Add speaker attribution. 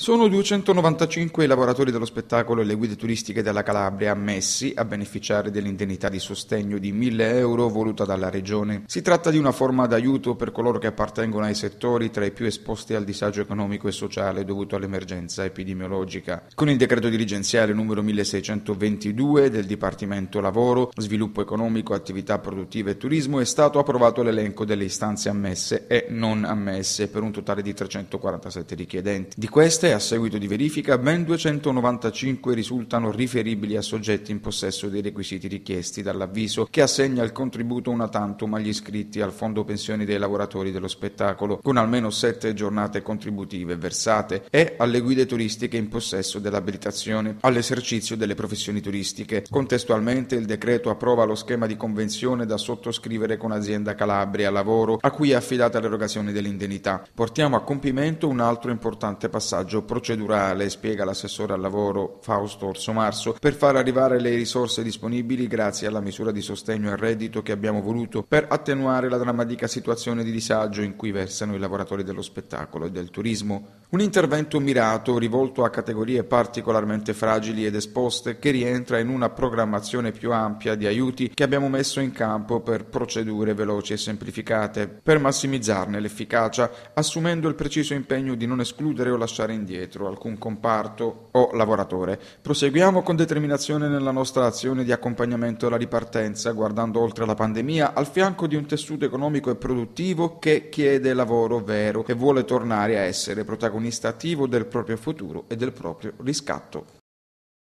Speaker 1: Sono 295 i lavoratori dello spettacolo e le guide turistiche della Calabria ammessi a beneficiare dell'indennità di sostegno di 1000 euro voluta dalla Regione. Si tratta di una forma d'aiuto per coloro che appartengono ai settori tra i più esposti al disagio economico e sociale dovuto all'emergenza epidemiologica. Con il decreto dirigenziale numero 1622 del Dipartimento Lavoro, Sviluppo Economico, Attività Produttive e Turismo è stato approvato l'elenco delle istanze ammesse e non ammesse per un totale di 347 richiedenti. Di queste a seguito di verifica, ben 295 risultano riferibili a soggetti in possesso dei requisiti richiesti dall'avviso che assegna il contributo una tantum agli iscritti al Fondo Pensioni dei Lavoratori dello Spettacolo, con almeno 7 giornate contributive versate, e alle guide turistiche in possesso dell'abilitazione all'esercizio delle professioni turistiche. Contestualmente il decreto approva lo schema di convenzione da sottoscrivere con azienda Calabria Lavoro, a cui è affidata l'erogazione dell'indennità. Portiamo a compimento un altro importante passaggio passaggio procedurale, spiega l'assessore al lavoro Fausto Orsomarso, per far arrivare le risorse disponibili grazie alla misura di sostegno al reddito che abbiamo voluto per attenuare la drammatica situazione di disagio in cui versano i lavoratori dello spettacolo e del turismo. Un intervento mirato rivolto a categorie particolarmente fragili ed esposte che rientra in una programmazione più ampia di aiuti che abbiamo messo in campo per procedure veloci e semplificate, per massimizzarne l'efficacia, assumendo il preciso impegno di non escludere o lasciare indietro alcun comparto o lavoratore. Proseguiamo con determinazione nella nostra azione di accompagnamento alla ripartenza, guardando oltre la pandemia, al fianco di un tessuto economico e produttivo che chiede lavoro vero e vuole tornare a essere protagonista protagonista attivo del proprio futuro e del proprio riscatto.